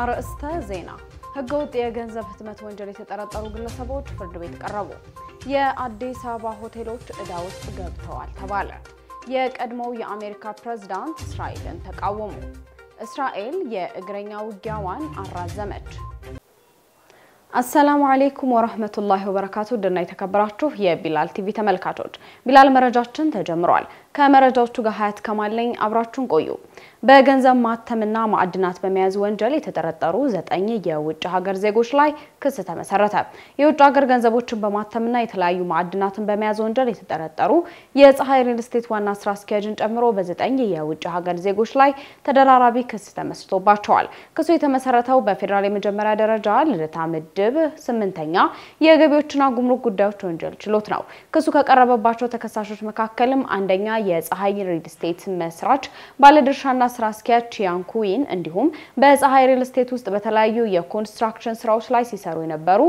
አርዕስተ ዜና። ህገወጥ የገንዘብ ህትመት ወንጀል የተጠረጠሩ ግለሰቦች ፍርድ ቤት ቀረቡ። የአዲስ አበባ ሆቴሎች ዕዳ ውስጥ ገብተዋል ተባለ። የቀድሞው የአሜሪካ ፕሬዝዳንት እስራኤልን ተቃወሙ። እስራኤል የእግረኛ ውጊያዋን አራዘመች። አሰላሙ አሌይኩም ወረህመቱላሂ ወበረካቱ ድና የተከበራችሁ የቢላል ቲቪ ተመልካቾች፣ ቢላል መረጃችን ተጀምሯል። ከመረጃዎቹ ጋር ሀያት ከማለኝ አብራችሁን ቆዩ። በገንዘብ ማተምና ማዕድናት በመያዝ ወንጀል የተጠረጠሩ ዘጠኝ የውጭ ሀገር ዜጎች ላይ ክስ ተመሰረተ። የውጭ ሀገር ገንዘቦችን በማተምና የተለያዩ ማዕድናትን በመያዝ ወንጀል የተጠረጠሩ የፀሐይ ሪል ስቴት ዋና ስራ አስኪያጅን ጨምሮ በዘጠኝ የውጭ ሀገር ዜጎች ላይ ተደራራቢ ክስ ተመስርቶባቸዋል። ክሱ የተመሰረተው በፌዴራል የመጀመሪያ ደረጃ ልደታ ምድብ ስምንተኛ የገቢዎችና ጉምሩክ ጉዳዮች ወንጀል ችሎት ነው። ክሱ ከቀረበባቸው ተከሳሾች መካከልም አንደኛ የፀሐይ ሪል ስቴት መስራች ባለድርሻና ስራ አስኪያጅ ቺያን እንዲሁም በፀሐይ ሪል ስቴት ውስጥ በተለያዩ የኮንስትራክሽን ስራዎች ላይ ሲሰሩ የነበሩ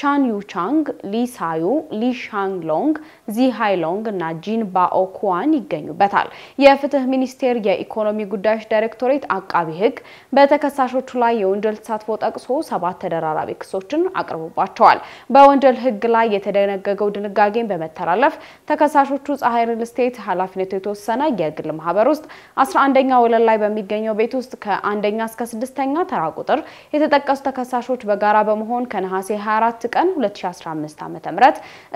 ቻንዩ ቻንግ፣ ሊሳዩ፣ ሊሻንግሎንግ፣ ዚሃይሎንግ እና ጂን ባኦኩዋን ይገኙበታል። የፍትህ ሚኒስቴር የኢኮኖሚ ጉዳዮች ዳይሬክቶሬት አቃቢ ህግ በተከሳሾቹ ላይ የወንጀል ተሳትፎ ጠቅሶ ሰባት ተደራራቢ ክሶችን አቅርቦባቸዋል። በወንጀል ህግ ላይ የተደነገገው ድንጋጌን በመተላለፍ ተከሳሾቹ ፀሐይ ሪል ስቴት ኃላፊነቱ የተወሰነ የግል ማህበር ውስጥ 11ኛ ወለል ላይ በሚገኘው ቤት ውስጥ ከአንደኛ እስከ ስድስተኛ ተራ ቁጥር የተጠቀሱ ተከሳሾች በጋራ በመሆን ከነሐሴ 24 ቀን 2015 ዓ.ም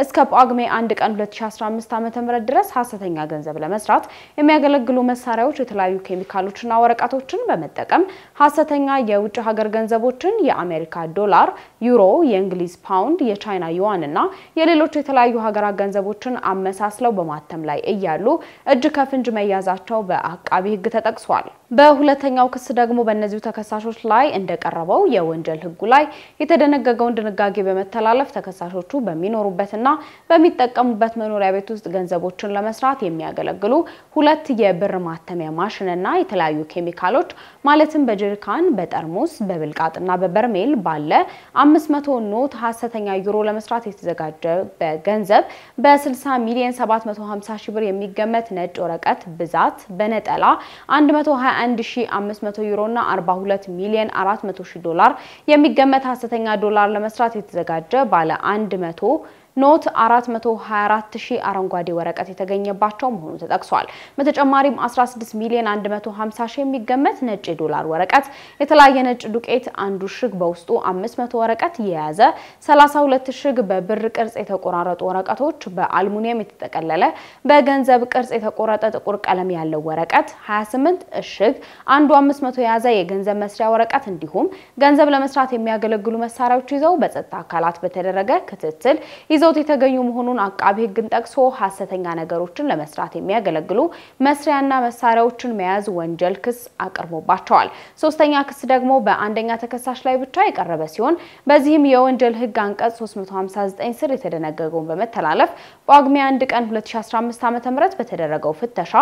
እስከ ጳጉሜ 1 ቀን 2015 ዓ.ም ድረስ ሀሰተኛ ገንዘብ ለመስራት የሚያገለግሉ መሳሪያዎች የተለያዩ ኬሚካሎችና ወረቀቶችን በመጠቀም ሀሰተኛ የውጭ ሀገር ገንዘቦችን የአሜሪካ ዶላር፣ ዩሮ፣ የእንግሊዝ ፓውንድ፣ የቻይና ዩዋን እና የሌሎች የተለያዩ ሀገራት ገንዘቦችን አመሳስለው በማተም ላይ እያሉ እጅ ከፍንጅ መያዛቸው በአቃቢ ህግ ተጠቅሷል። በሁለተኛው ክስ ደግሞ በእነዚሁ ተከሳሾች ላይ እንደቀረበው የወንጀል ህጉ ላይ የተደነገገውን ድንጋጌ በመተላለፍ ተከሳሾቹ በሚኖሩበትና በሚጠቀሙበት መኖሪያ ቤት ውስጥ ገንዘቦችን ለመስራት የሚያገለግሉ ሁለት የብር ማተሚያ ማሽንና የተለያዩ ኬሚካሎች ማለትም በጀሪካን፣ በጠርሙስ፣ በብልቃጥና በበርሜል ባለ 500 ኖት ሀሰተኛ ዩሮ ለመስራት የተዘጋጀ በገንዘብ በ60 ሚሊዮን 750 ሺ ብር የሚገመት ነጭ ወረቀት ብዛት በነጠላ 120 11,500 ዩሮ እና 42 ሚሊዮን 400 ሺህ ዶላር የሚገመት ሀሰተኛ ዶላር ለመስራት የተዘጋጀ ባለ 100 ኖት 424000 አረንጓዴ ወረቀት የተገኘባቸው መሆኑ ተጠቅሷል። በተጨማሪም 16 ሚሊዮን 150 ሺህ የሚገመት ነጭ የዶላር ወረቀት፣ የተለያየ ነጭ ዱቄት አንዱ እሽግ በውስጡ 500 ወረቀት የያዘ 32 እሽግ በብር ቅርጽ የተቆራረጡ ወረቀቶች፣ በአልሙኒየም የተጠቀለለ በገንዘብ ቅርጽ የተቆረጠ ጥቁር ቀለም ያለው ወረቀት፣ 28 እሽግ አንዱ 500 የያዘ የገንዘብ መስሪያ ወረቀት እንዲሁም ገንዘብ ለመስራት የሚያገለግሉ መሳሪያዎች ይዘው በጸጥታ አካላት በተደረገ ክትትል ይዘውት የተገኙ መሆኑን አቃቢ ሕግን ጠቅሶ ሀሰተኛ ነገሮችን ለመስራት የሚያገለግሉ መስሪያና መሳሪያዎችን መያዝ ወንጀል ክስ አቅርቦባቸዋል። ሶስተኛ ክስ ደግሞ በአንደኛ ተከሳሽ ላይ ብቻ የቀረበ ሲሆን በዚህም የወንጀል ሕግ አንቀጽ 359 ስር የተደነገገውን በመተላለፍ ጳጉሜ 1 ቀን 2015 ዓ.ም በተደረገው ፍተሻ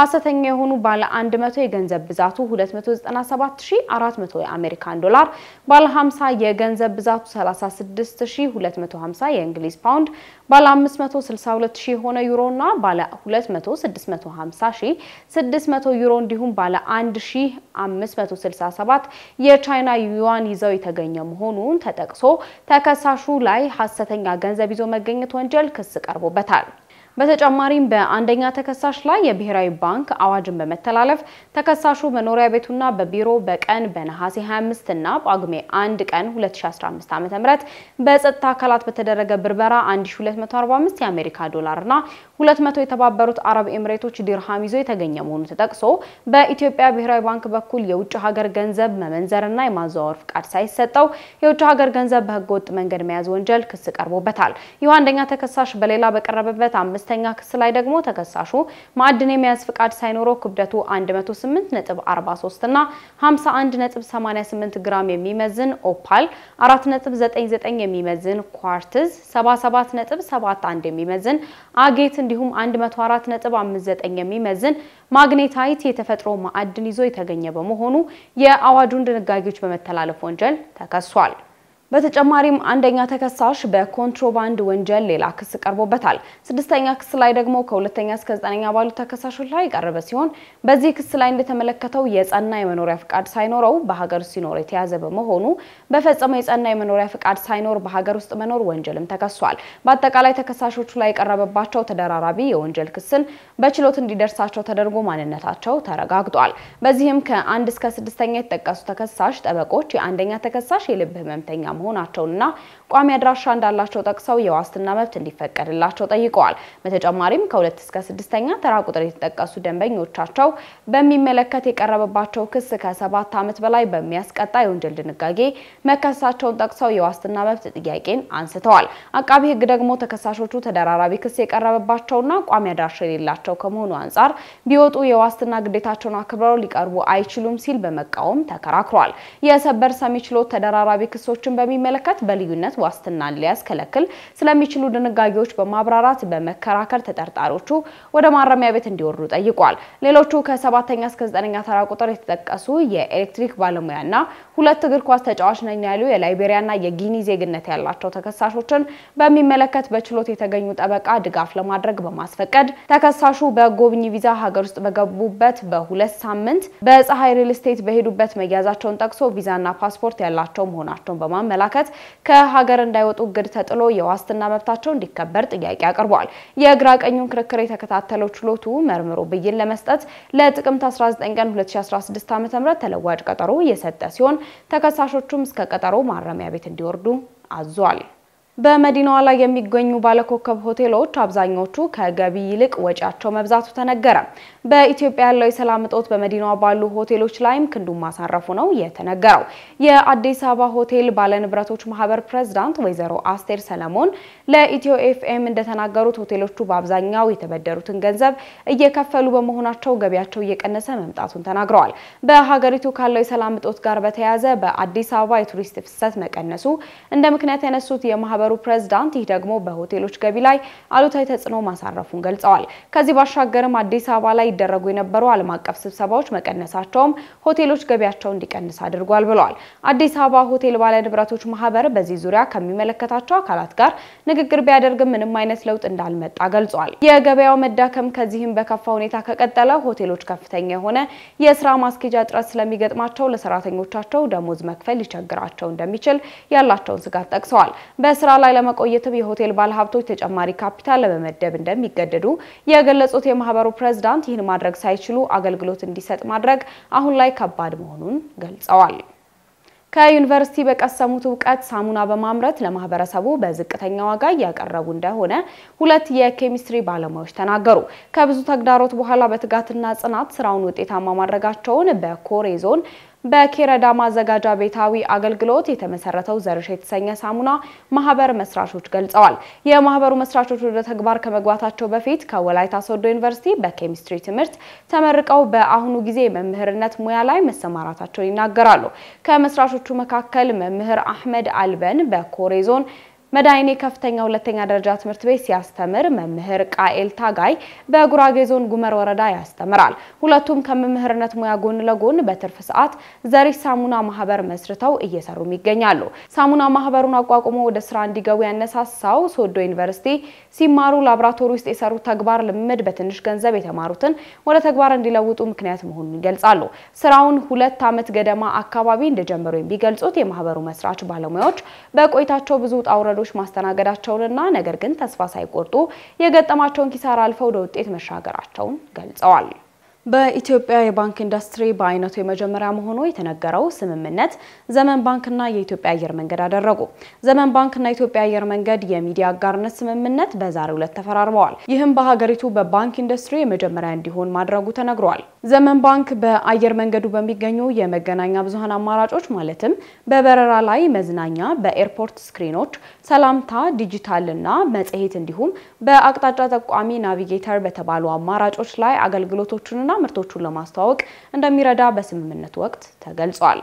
ሀሰተኛ የሆኑ ባለ 100 የገንዘብ ብዛቱ 297400 የአሜሪካን ዶላር፣ ባለ 50 የገንዘብ ብዛቱ 36250 የእንግሊዝ ፓውንድ፣ ባለ 562 ሺህ የሆነ ዩሮ እና ባለ 2650 ሺህ 600 ዩሮ እንዲሁም ባለ 1567 የቻይና ዩዋን ይዘው የተገኘ መሆኑን ተጠቅሶ ተከሳሹ ላይ ሀሰተኛ ገንዘብ ይዞ መገኘት ወንጀል ክስ ቀርቦበታል። በተጨማሪም በአንደኛ ተከሳሽ ላይ የብሔራዊ ባንክ አዋጅን በመተላለፍ ተከሳሹ መኖሪያ ቤቱና በቢሮ በቀን በነሐሴ 25 እና ጳጉሜ 1 ቀን 2015 ዓ ም በጸጥታ አካላት በተደረገ ብርበራ 1245 የአሜሪካ ዶላርና 200 የተባበሩት አረብ ኤምሬቶች ዲርሃም ይዞ የተገኘ መሆኑ ተጠቅሶ በኢትዮጵያ ብሔራዊ ባንክ በኩል የውጭ ሀገር ገንዘብ መመንዘርና የማዘዋወር ፍቃድ ሳይሰጠው የውጭ ሀገር ገንዘብ በህገ ወጥ መንገድ መያዝ ወንጀል ክስ ቀርቦበታል። ይህ አንደኛ ተከሳሽ በሌላ በቀረበበት አምስት አምስተኛ ክስ ላይ ደግሞ ተከሳሹ ማዕድን የመያዝ ፍቃድ ሳይኖረው ክብደቱ 108.43 እና 51.88 ግራም የሚመዝን ኦፓል፣ 4.99 የሚመዝን ኳርትዝ፣ 77.71 የሚመዝን አጌት እንዲሁም 104.59 የሚመዝን ማግኔታይት የተፈጥሮ ማዕድን ይዞ የተገኘ በመሆኑ የአዋጁን ድንጋጌዎች በመተላለፍ ወንጀል ተከሷል። በተጨማሪም አንደኛ ተከሳሽ በኮንትሮባንድ ወንጀል ሌላ ክስ ቀርቦበታል። ስድስተኛ ክስ ላይ ደግሞ ከሁለተኛ እስከ ዘጠነኛ ባሉ ተከሳሾች ላይ ቀረበ ሲሆን በዚህ ክስ ላይ እንደተመለከተው የጸና የመኖሪያ ፍቃድ ሳይኖረው በሀገር ውስጥ ሲኖር የተያዘ በመሆኑ በፈጸመው የጸና የመኖሪያ ፍቃድ ሳይኖር በሀገር ውስጥ መኖር ወንጀልም ተከሷል። በአጠቃላይ ተከሳሾቹ ላይ የቀረበባቸው ተደራራቢ የወንጀል ክስን በችሎት እንዲደርሳቸው ተደርጎ ማንነታቸው ተረጋግጧል። በዚህም ከአንድ እስከ ስድስተኛ የተጠቀሱ ተከሳሽ ጠበቆች የአንደኛ ተከሳሽ የልብ ህመምተኛ መሆናቸውንና ቋሚ አድራሻ እንዳላቸው ጠቅሰው የዋስትና መብት እንዲፈቀድላቸው ጠይቀዋል። በተጨማሪም ከሁለት እስከ ስድስተኛ ተራ ቁጥር የተጠቀሱ ደንበኞቻቸው በሚመለከት የቀረበባቸው ክስ ከሰባት ዓመት በላይ በሚያስቀጣ የወንጀል ድንጋጌ መከሰሳቸውን ጠቅሰው የዋስትና መብት ጥያቄን አንስተዋል። አቃቢ ሕግ ደግሞ ተከሳሾቹ ተደራራቢ ክስ የቀረበባቸውና ቋሚ አድራሻ የሌላቸው ከመሆኑ አንጻር ቢወጡ የዋስትና ግዴታቸውን አክብረው ሊቀርቡ አይችሉም ሲል በመቃወም ተከራክሯል። የሰበር ሰሚ ችሎት ተደራራቢ ክሶችን በሚመለከት በልዩነት ዋስትና ሊያስከለክል ስለሚችሉ ድንጋጌዎች በማብራራት በመከራከር ተጠርጣሪዎቹ ወደ ማረሚያ ቤት እንዲወርዱ ጠይቋል። ሌሎቹ ከሰባተኛ እስከ ዘጠነኛ ተራ ቁጥር የተጠቀሱ የኤሌክትሪክ ባለሙያና ሁለት እግር ኳስ ተጫዋች ነኝ ያሉ የላይቤሪያና የጊኒ ዜግነት ያላቸው ተከሳሾችን በሚመለከት በችሎት የተገኙ ጠበቃ ድጋፍ ለማድረግ በማስፈቀድ ተከሳሹ በጎብኚ ቪዛ ሀገር ውስጥ በገቡበት በሁለት ሳምንት በፀሐይ ሪል ስቴት በሄዱበት መያዛቸውን ጠቅሶ ቪዛና ፓስፖርት ያላቸው መሆናቸውን በማመላ በማመላከት ከሀገር እንዳይወጡ እግድ ተጥሎ የዋስትና መብታቸው እንዲከበር ጥያቄ አቅርበዋል። የግራ ቀኙን ክርክር የተከታተለው ችሎቱ መርምሮ ብይን ለመስጠት ለጥቅምት 19 ቀን 2016 ዓ.ም ተለዋጭ ቀጠሮ የሰጠ ሲሆን ተከሳሾቹም እስከ ቀጠሮ ማረሚያ ቤት እንዲወርዱ አዟል። በመዲናዋ ላይ የሚገኙ ባለኮከብ ሆቴሎች አብዛኞቹ ከገቢ ይልቅ ወጪያቸው መብዛቱ ተነገረ። በኢትዮጵያ ያለው የሰላም እጦት በመዲናዋ ባሉ ሆቴሎች ላይም ክንዱን ማሳረፉ ነው የተነገረው። የአዲስ አበባ ሆቴል ባለንብረቶች ማህበር ፕሬዝዳንት ወይዘሮ አስቴር ሰለሞን ለኢትዮ ኤፍኤም እንደተናገሩት ሆቴሎቹ በአብዛኛው የተበደሩትን ገንዘብ እየከፈሉ በመሆናቸው ገቢያቸው እየቀነሰ መምጣቱን ተናግረዋል። በሀገሪቱ ካለው የሰላም እጦት ጋር በተያያዘ በአዲስ አበባ የቱሪስት ፍሰት መቀነሱ እንደ ምክንያት ያነሱት የማህበሩ የማህበሩ ፕሬዝዳንት ይህ ደግሞ በሆቴሎች ገቢ ላይ አሉታዊ ተጽዕኖ ማሳረፉን ገልጸዋል። ከዚህ ባሻገርም አዲስ አበባ ላይ ይደረጉ የነበሩ ዓለም አቀፍ ስብሰባዎች መቀነሳቸውም ሆቴሎች ገቢያቸው እንዲቀንስ አድርጓል ብለዋል። አዲስ አበባ ሆቴል ባለ ንብረቶች ማህበር በዚህ ዙሪያ ከሚመለከታቸው አካላት ጋር ንግግር ቢያደርግም ምንም አይነት ለውጥ እንዳልመጣ ገልጿል። የገበያው መዳከም ከዚህም በከፋ ሁኔታ ከቀጠለ ሆቴሎች ከፍተኛ የሆነ የስራ ማስኬጃ እጥረት ስለሚገጥማቸው ለሰራተኞቻቸው ደሞዝ መክፈል ሊቸግራቸው እንደሚችል ያላቸውን ስጋት ጠቅሰዋል። በስራ ላይ ለመቆየትም የሆቴል ባለሀብቶች ተጨማሪ ካፒታል ለመመደብ እንደሚገደዱ የገለጹት የማህበሩ ፕሬዝዳንት ይህን ማድረግ ሳይችሉ አገልግሎት እንዲሰጥ ማድረግ አሁን ላይ ከባድ መሆኑን ገልጸዋል። ከዩኒቨርሲቲ በቀሰሙት እውቀት ሳሙና በማምረት ለማህበረሰቡ በዝቅተኛ ዋጋ እያቀረቡ እንደሆነ ሁለት የኬሚስትሪ ባለሙያዎች ተናገሩ። ከብዙ ተግዳሮት በኋላ በትጋትና ጽናት ስራውን ውጤታማ ማድረጋቸውን በኮሬ ዞን በኬረዳ ማዘጋጃ ቤታዊ አገልግሎት የተመሰረተው ዘርሽ የተሰኘ ሳሙና ማህበር መስራቾች ገልጸዋል። የማህበሩ መስራቾች ወደ ተግባር ከመግባታቸው በፊት ከወላይታ ሶዶ ዩኒቨርሲቲ በኬሚስትሪ ትምህርት ተመርቀው በአሁኑ ጊዜ መምህርነት ሙያ ላይ መሰማራታቸውን ይናገራሉ። ከመስራቾቹ መካከል መምህር አህመድ አልበን በኮሬ ዞን መዳይኔ ከፍተኛ ሁለተኛ ደረጃ ትምህርት ቤት ሲያስተምር መምህር ቃኤል ታጋይ በጉራጌ ዞን ጉመር ወረዳ ያስተምራል። ሁለቱም ከመምህርነት ሙያ ጎን ለጎን በትርፍ ሰዓት ዘሪ ሳሙና ማህበር መስርተው እየሰሩም ይገኛሉ። ሳሙና ማህበሩን አቋቁሞ ወደ ስራ እንዲገቡ ያነሳሳው ሶዶ ዩኒቨርሲቲ ሲማሩ ላብራቶሪ ውስጥ የሰሩት ተግባር ልምድ በትንሽ ገንዘብ የተማሩትን ወደ ተግባር እንዲለውጡ ምክንያት መሆኑን ይገልጻሉ። ስራውን ሁለት ዓመት ገደማ አካባቢ እንደጀመሩ የሚገልጹት የማህበሩ መስራች ባለሙያዎች በቆይታቸው ብዙ ውጣ ውጣውረዶች ማስተናገዳቸውንና ነገር ግን ተስፋ ሳይቆርጡ የገጠማቸውን ኪሳራ አልፈው ወደ ውጤት መሻገራቸውን ገልጸዋል። በኢትዮጵያ የባንክ ኢንዱስትሪ በአይነቱ የመጀመሪያ መሆኑ የተነገረው ስምምነት ዘመን ባንክና የኢትዮጵያ አየር መንገድ አደረጉ። ዘመን ባንክና የኢትዮጵያ አየር መንገድ የሚዲያ አጋርነት ስምምነት በዛሬው ዕለት ተፈራርመዋል። ይህም በሀገሪቱ በባንክ ኢንዱስትሪ የመጀመሪያ እንዲሆን ማድረጉ ተነግሯል። ዘመን ባንክ በአየር መንገዱ በሚገኙ የመገናኛ ብዙሀን አማራጮች ማለትም በበረራ ላይ መዝናኛ፣ በኤርፖርት ስክሪኖች፣ ሰላምታ፣ ዲጂታልና መጽሔት እንዲሁም በአቅጣጫ ጠቋሚ ናቪጌተር በተባሉ አማራጮች ላይ አገልግሎቶችንና ምርቶቹን ለማስተዋወቅ እንደሚረዳ በስምምነቱ ወቅት ተገልጿል።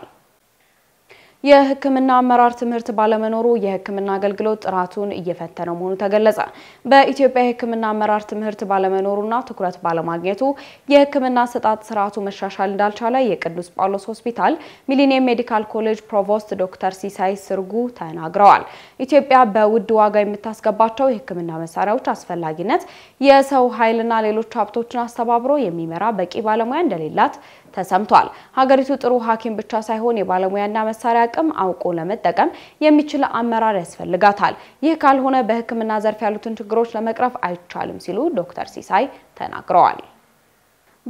የሕክምና አመራር ትምህርት ባለመኖሩ የሕክምና አገልግሎት ጥራቱን እየፈተነ መሆኑ ተገለጸ። በኢትዮጵያ የሕክምና አመራር ትምህርት ባለመኖሩና ትኩረት ባለማግኘቱ የሕክምና አሰጣጥ ስርዓቱ መሻሻል እንዳልቻለ የቅዱስ ጳውሎስ ሆስፒታል ሚሊኒየም ሜዲካል ኮሌጅ ፕሮቮስት ዶክተር ሲሳይ ስርጉ ተናግረዋል። ኢትዮጵያ በውድ ዋጋ የምታስገባቸው የሕክምና መሳሪያዎች አስፈላጊነት የሰው ኃይልና ሌሎች ሀብቶችን አስተባብሮ የሚመራ በቂ ባለሙያ እንደሌላት ተሰምቷል። ሀገሪቱ ጥሩ ሐኪም ብቻ ሳይሆን የባለሙያና መሳሪያ አቅም አውቆ ለመጠቀም የሚችል አመራር ያስፈልጋታል። ይህ ካልሆነ በህክምና ዘርፍ ያሉትን ችግሮች ለመቅረፍ አይቻልም ሲሉ ዶክተር ሲሳይ ተናግረዋል።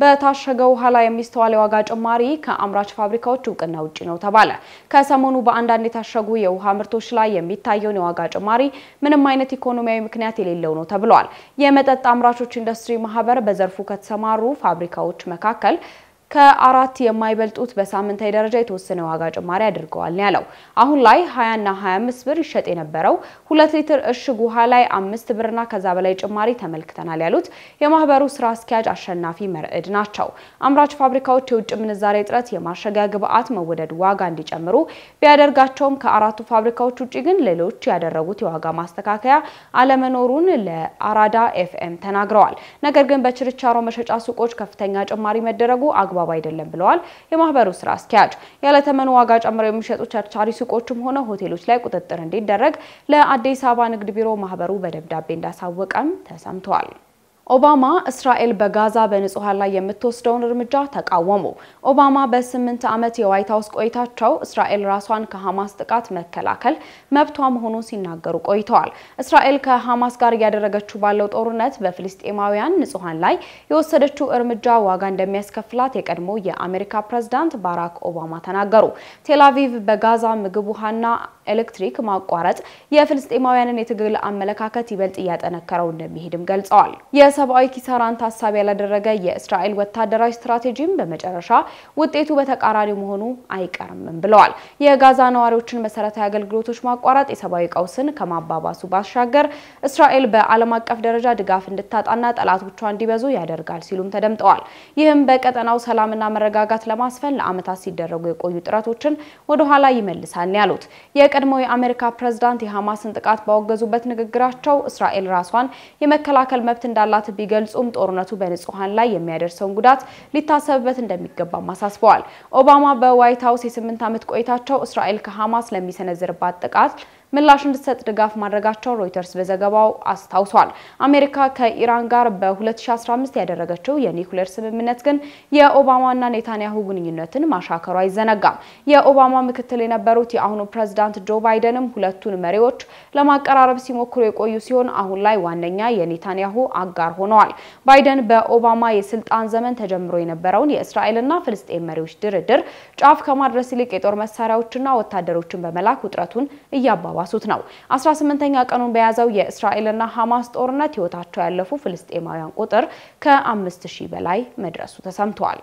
በታሸገ ውሃ ላይ የሚስተዋል የዋጋ ጭማሪ ከአምራች ፋብሪካዎች እውቅና ውጪ ነው ተባለ። ከሰሞኑ በአንዳንድ የታሸጉ የውሃ ምርቶች ላይ የሚታየውን የዋጋ ጭማሪ ምንም አይነት ኢኮኖሚያዊ ምክንያት የሌለው ነው ተብሏል። የመጠጥ አምራቾች ኢንዱስትሪ ማህበር በዘርፉ ከተሰማሩ ፋብሪካዎች መካከል ከአራት የማይበልጡት በሳምንታዊ ደረጃ የተወሰነ ዋጋ ጭማሪ አድርገዋል ያለው። አሁን ላይ 20 እና 25 ብር ይሸጥ የነበረው ሁለት ሊትር እሽግ ውሃ ላይ አምስት ብርና ከዛ በላይ ጭማሪ ተመልክተናል ያሉት የማህበሩ ስራ አስኪያጅ አሸናፊ መርዕድ ናቸው። አምራች ፋብሪካዎች የውጭ ምንዛሬ እጥረት የማሸጊያ ግብዓት መወደድ ዋጋ እንዲጨምሩ ቢያደርጋቸውም ከአራቱ ፋብሪካዎች ውጭ ግን ሌሎች ያደረጉት የዋጋ ማስተካከያ አለመኖሩን ለአራዳ ኤፍኤም ተናግረዋል። ነገር ግን በችርቻሮ መሸጫ ሱቆች ከፍተኛ ጭማሪ መደረጉ አግባብ አይደለም ብለዋል የማህበሩ ስራ አስኪያጅ። ያለተመኑ ዋጋ ጨምረው የሚሸጡ ቸርቻሪ ሱቆችም ሆነ ሆቴሎች ላይ ቁጥጥር እንዲደረግ ለአዲስ አበባ ንግድ ቢሮ ማህበሩ በደብዳቤ እንዳሳወቀም ተሰምቷል። ኦባማ እስራኤል በጋዛ በንጹሐን ላይ የምትወስደውን እርምጃ ተቃወሙ። ኦባማ በስምንት ዓመት የዋይት ሀውስ ቆይታቸው እስራኤል ራሷን ከሐማስ ጥቃት መከላከል መብቷ መሆኑን ሲናገሩ ቆይተዋል። እስራኤል ከሐማስ ጋር እያደረገችው ባለው ጦርነት በፍልስጤማውያን ንጹሐን ላይ የወሰደችው እርምጃ ዋጋ እንደሚያስከፍላት የቀድሞ የአሜሪካ ፕሬዝዳንት ባራክ ኦባማ ተናገሩ። ቴላቪቭ በጋዛ ምግብ፣ ውሃና ኤሌክትሪክ ማቋረጥ የፍልስጤማውያንን የትግል አመለካከት ይበልጥ እያጠነከረው እንደሚሄድም ገልጸዋል። የሰብአዊ ኪሳራን ታሳቢ ያላደረገ የእስራኤል ወታደራዊ ስትራቴጂም በመጨረሻ ውጤቱ በተቃራኒ መሆኑ አይቀርምም ብለዋል። የጋዛ ነዋሪዎችን መሰረታዊ አገልግሎቶች ማቋረጥ የሰብአዊ ቀውስን ከማባባሱ ባሻገር እስራኤል በዓለም አቀፍ ደረጃ ድጋፍ እንድታጣና ጠላቶቿ እንዲበዙ ያደርጋል ሲሉም ተደምጠዋል። ይህም በቀጠናው ሰላምና መረጋጋት ለማስፈን ለዓመታት ሲደረጉ የቆዩ ጥረቶችን ወደኋላ ይመልሳል ያሉት የቀድሞው የአሜሪካ ፕሬዝዳንት የሐማስን ጥቃት ባወገዙበት ንግግራቸው እስራኤል ራሷን የመከላከል መብት እንዳላት በስፋት ቢገልጹም ጦርነቱ በንጹሐን ላይ የሚያደርሰውን ጉዳት ሊታሰብበት እንደሚገባም አሳስበዋል። ኦባማ በዋይት ሀውስ የስምንት ዓመት ቆይታቸው እስራኤል ከሐማስ ለሚሰነዝርባት ጥቃት ምላሽ እንድትሰጥ ድጋፍ ማድረጋቸው ሮይተርስ በዘገባው አስታውሷል። አሜሪካ ከኢራን ጋር በ2015 ያደረገችው የኒውክሌር ስምምነት ግን የኦባማና ኔታንያሁ ግንኙነትን ማሻከሩ አይዘነጋም። የኦባማ ምክትል የነበሩት የአሁኑ ፕሬዝዳንት ጆ ባይደንም ሁለቱን መሪዎች ለማቀራረብ ሲሞክሩ የቆዩ ሲሆን አሁን ላይ ዋነኛ የኔታንያሁ አጋር ሆነዋል። ባይደን በኦባማ የስልጣን ዘመን ተጀምሮ የነበረውን የእስራኤልና ፍልስጤን መሪዎች ድርድር ጫፍ ከማድረስ ይልቅ የጦር መሳሪያዎችና ወታደሮችን በመላክ ውጥረቱን እያባባሱ እያባባሱት ነው። 18ኛ ቀኑን በያዘው የእስራኤልና ሐማስ ጦርነት ህይወታቸው ያለፉ ፍልስጤማውያን ቁጥር ከ5000 በላይ መድረሱ ተሰምቷል።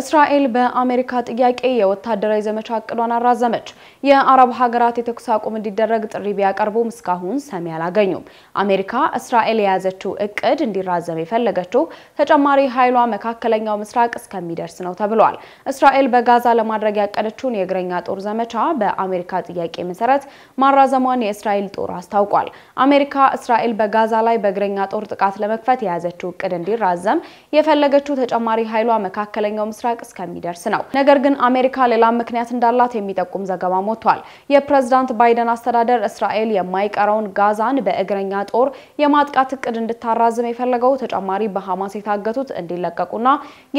እስራኤል በአሜሪካ ጥያቄ የወታደራዊ ዘመቻ እቅዷን አራዘመች። የአረብ ሀገራት የተኩስ አቁም እንዲደረግ ጥሪ ቢያቀርቡም እስካሁን ሰሚ አላገኙም። አሜሪካ እስራኤል የያዘችው እቅድ እንዲራዘም የፈለገችው ተጨማሪ ኃይሏ መካከለኛው ምስራቅ እስከሚደርስ ነው ተብሏል። እስራኤል በጋዛ ለማድረግ ያቀደችውን የእግረኛ ጦር ዘመቻ በአሜሪካ ጥያቄ መሰረት ማራዘሟን የእስራኤል ጦር አስታውቋል። አሜሪካ እስራኤል በጋዛ ላይ በእግረኛ ጦር ጥቃት ለመክፈት የያዘችው እቅድ እንዲራዘም የፈለገችው ተጨማሪ ኃይሏ መካከለኛው ምስራቅ እስከሚደርስ ነው። ነገር ግን አሜሪካ ሌላ ምክንያት እንዳላት የሚጠቁም ዘገባ ሞቷል። የፕሬዝዳንት ባይደን አስተዳደር እስራኤል የማይቀረውን ጋዛን በእግረኛ ጦር የማጥቃት እቅድ እንድታራዝም የፈለገው ተጨማሪ በሐማስ የታገቱት እንዲለቀቁና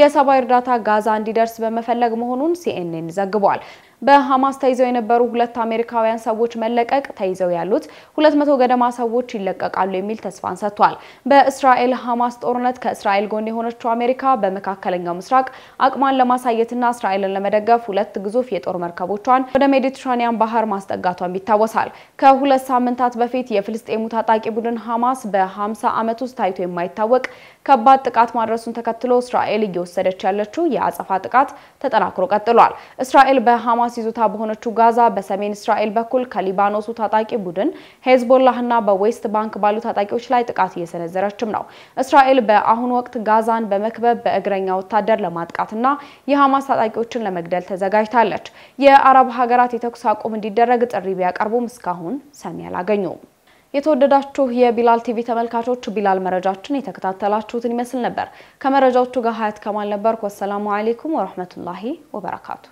የሰብአዊ እርዳታ ጋዛ እንዲደርስ በመፈለግ መሆኑን ሲኤንኤን ዘግቧል። በሐማስ ተይዘው የነበሩ ሁለት አሜሪካውያን ሰዎች መለቀቅ ተይዘው ያሉት ሁለት መቶ ገደማ ሰዎች ይለቀቃሉ የሚል ተስፋን ሰጥቷል። በእስራኤል ሐማስ ጦርነት ከእስራኤል ጎን የሆነችው አሜሪካ በመካከለኛው ምስራቅ አቅሟን ለማሳየትና እስራኤልን ለመደገፍ ሁለት ግዙፍ የጦር መርከቦቿን ወደ ሜዲትራኒያን ባህር ማስጠጋቷም ይታወሳል። ከሁለት ሳምንታት በፊት የፍልስጤሙ ታጣቂ ቡድን ሐማስ በ50 ዓመት ውስጥ ታይቶ የማይታወቅ ከባድ ጥቃት ማድረሱን ተከትሎ እስራኤል እየወሰደች ያለችው የአጸፋ ጥቃት ተጠናክሮ ቀጥሏል። እስራኤል በሐማስ ይዞታ በሆነችው ጋዛ በሰሜን እስራኤል በኩል ከሊባኖሱ ታጣቂ ቡድን ሄዝቦላህና በዌስት ባንክ ባሉ ታጣቂዎች ላይ ጥቃት እየሰነዘረችም ነው። እስራኤል በአሁኑ ወቅት ጋዛን በመክበብ በእግረኛ ወታደር ለማጥቃትና የሐማስ ታጣቂዎችን ለመግደል ተዘጋጅታለች። የአረብ ሀገራት የተኩስ አቁም እንዲደረግ ጥሪ ቢያቀርቡም እስካሁን ሰሚ አላገኙም። የተወደዳችሁ የቢላል ቲቪ ተመልካቾች ቢላል መረጃችን የተከታተላችሁትን ይመስል ነበር። ከመረጃዎቹ ጋር ሀያት ከማል ነበርኩ። ወሰላሙ አሌይኩም ወረህመቱላሂ ወበረካቱ።